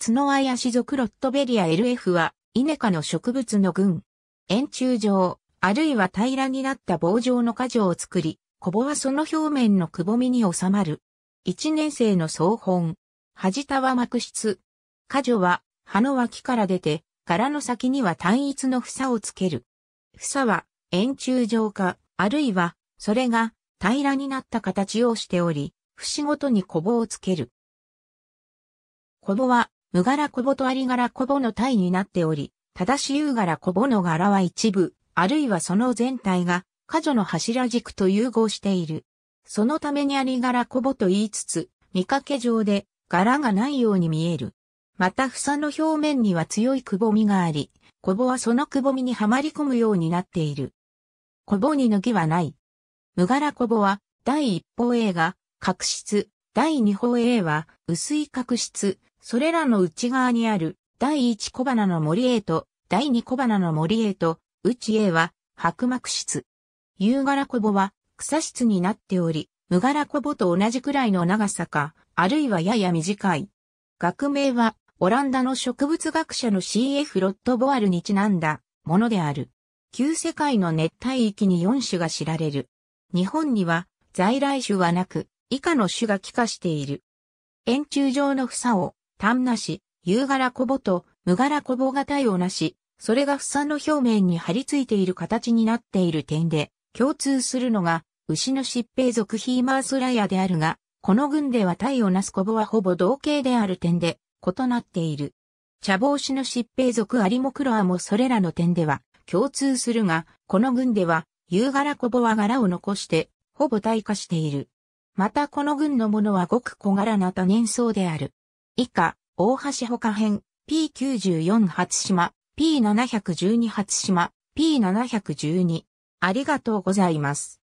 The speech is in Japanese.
ツノアヤシ属ロットベリア LF は、イネ科の植物の群。円柱状、あるいは平らになった棒状の果樹を作り、コボはその表面のくぼみに収まる。一年生の総本。端田は膜質。果樹は、葉の脇から出て、柄の先には単一の房をつける。房は、円柱状か、あるいは、それが、平らになった形をしており、節ごとにコボをつける。コボは、無柄小ボとあり柄小ボの体になっており、ただし有柄小ボの柄は一部、あるいはその全体が、過女の柱軸と融合している。そのためにあり柄小ボと言いつつ、見かけ上で柄がないように見える。また房の表面には強いくぼみがあり、小ボはそのくぼみにはまり込むようになっている。小ボに脱ぎはない。無柄小ボは第一報映画、角質、第二方 A は薄い角質、それらの内側にある第一小花の森 A と第二小花の森 A と内 A は白膜質。夕柄こぼは草質になっており、無柄こぼと同じくらいの長さか、あるいはやや短い。学名はオランダの植物学者の CF ロットボアルにちなんだものである。旧世界の熱帯域に4種が知られる。日本には在来種はなく、以下の種が帰化している。円柱状の房を、単なし、夕柄こぼと、無柄こぼが体をなし、それが房の表面に張り付いている形になっている点で、共通するのが、牛の疾病属ヒーマースライヤであるが、この群では体をなすコボはほぼ同型である点で異なっている。茶帽子の疾病属アリモクロアもそれらの点では共通するが、この群では夕柄コボは柄を残してほぼ退化している。またこの群のものはごく小柄な多年草である。以下、大橋他編、P94 初島、P712 初島、P712。ありがとうございます。